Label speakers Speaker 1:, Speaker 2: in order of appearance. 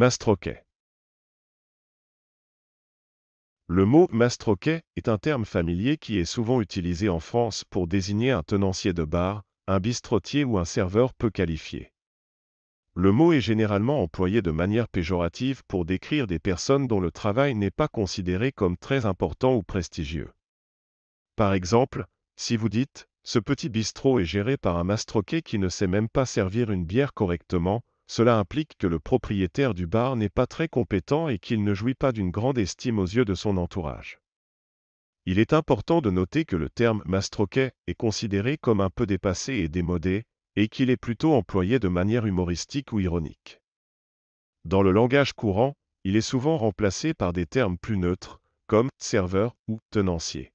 Speaker 1: Mastroquet Le mot mastroquet est un terme familier qui est souvent utilisé en France pour désigner un tenancier de bar, un bistrotier ou un serveur peu qualifié. Le mot est généralement employé de manière péjorative pour décrire des personnes dont le travail n'est pas considéré comme très important ou prestigieux. Par exemple, si vous dites ⁇ Ce petit bistrot est géré par un mastroquet qui ne sait même pas servir une bière correctement ⁇ cela implique que le propriétaire du bar n'est pas très compétent et qu'il ne jouit pas d'une grande estime aux yeux de son entourage. Il est important de noter que le terme mastroquet est considéré comme un peu dépassé et démodé, et qu'il est plutôt employé de manière humoristique ou ironique. Dans le langage courant, il est souvent remplacé par des termes plus neutres, comme serveur ou tenancier.